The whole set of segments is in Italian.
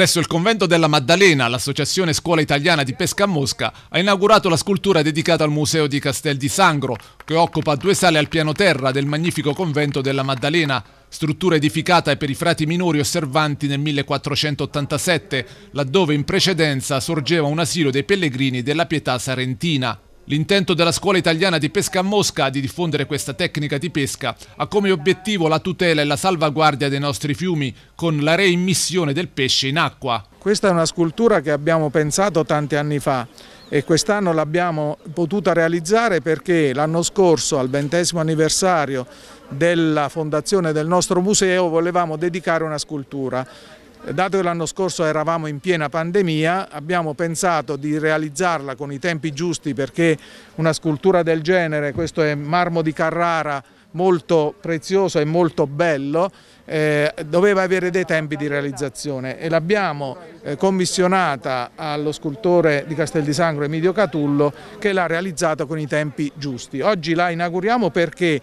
Presso il convento della Maddalena, l'associazione Scuola Italiana di Pesca a Mosca ha inaugurato la scultura dedicata al museo di Castel di Sangro, che occupa due sale al piano terra del magnifico convento della Maddalena, struttura edificata per i frati minori osservanti nel 1487, laddove in precedenza sorgeva un asilo dei pellegrini della pietà sarentina. L'intento della scuola italiana di pesca a Mosca di diffondere questa tecnica di pesca ha come obiettivo la tutela e la salvaguardia dei nostri fiumi con la reimmissione del pesce in acqua. Questa è una scultura che abbiamo pensato tanti anni fa e quest'anno l'abbiamo potuta realizzare perché l'anno scorso al ventesimo anniversario della fondazione del nostro museo volevamo dedicare una scultura Dato che l'anno scorso eravamo in piena pandemia, abbiamo pensato di realizzarla con i tempi giusti perché una scultura del genere, questo è marmo di Carrara, molto prezioso e molto bello, eh, doveva avere dei tempi di realizzazione e l'abbiamo eh, commissionata allo scultore di Castel di Sangro Emidio Catullo che l'ha realizzata con i tempi giusti. Oggi la inauguriamo perché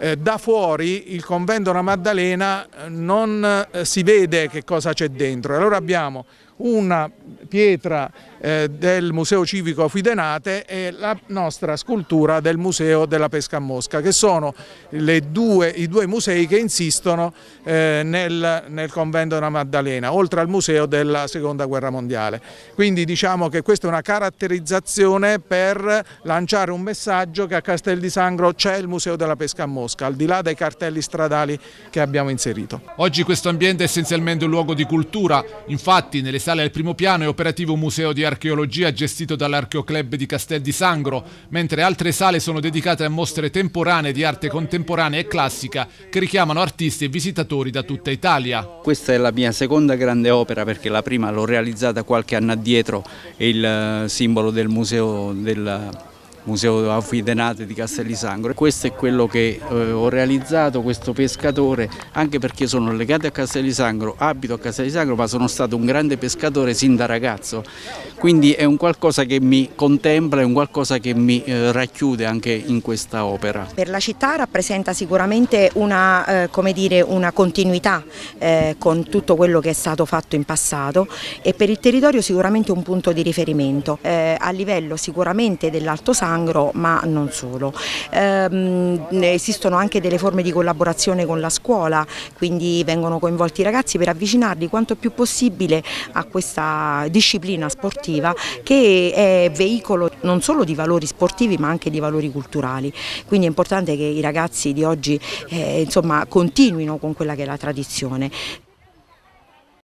eh, da fuori il convento della Maddalena eh, non eh, si vede che cosa c'è dentro. Allora abbiamo una pietra eh, del Museo Civico a Fidenate e la nostra scultura del Museo della Pesca a Mosca, che sono due, i due musei che insistono eh, nel, nel, convento della Maddalena, oltre al Museo della Seconda Guerra Mondiale. Quindi diciamo che questa è una caratterizzazione per lanciare un messaggio che a Castel di Sangro c'è il Museo della Pesca a Mosca, al di là dei cartelli stradali che abbiamo inserito. Oggi questo ambiente è essenzialmente un luogo di cultura, infatti nelle sale al primo piano è operativo un museo di archeologia gestito dall'Archeoclub di Castel di Sangro, mentre altre sale sono dedicate a mostre temporanee di arte contemporanea e classica che richiamano artisti e visitatori da tutta Italia. Questa è la mia seconda grande opera perché la prima l'ho realizzata qualche anno addietro, è il eh, simbolo del museo della Museo Afidenate di Castellisangro. Questo è quello che eh, ho realizzato, questo pescatore, anche perché sono legato a Castellisangro, abito a Castellisangro, ma sono stato un grande pescatore sin da ragazzo. Quindi è un qualcosa che mi contempla, è un qualcosa che mi eh, racchiude anche in questa opera. Per la città rappresenta sicuramente una, eh, come dire, una continuità eh, con tutto quello che è stato fatto in passato e per il territorio sicuramente un punto di riferimento. Eh, a livello sicuramente dell'Alto Sangro Sangro ma non solo. Ehm, esistono anche delle forme di collaborazione con la scuola, quindi vengono coinvolti i ragazzi per avvicinarli quanto più possibile a questa disciplina sportiva che è veicolo non solo di valori sportivi ma anche di valori culturali. Quindi è importante che i ragazzi di oggi eh, insomma, continuino con quella che è la tradizione.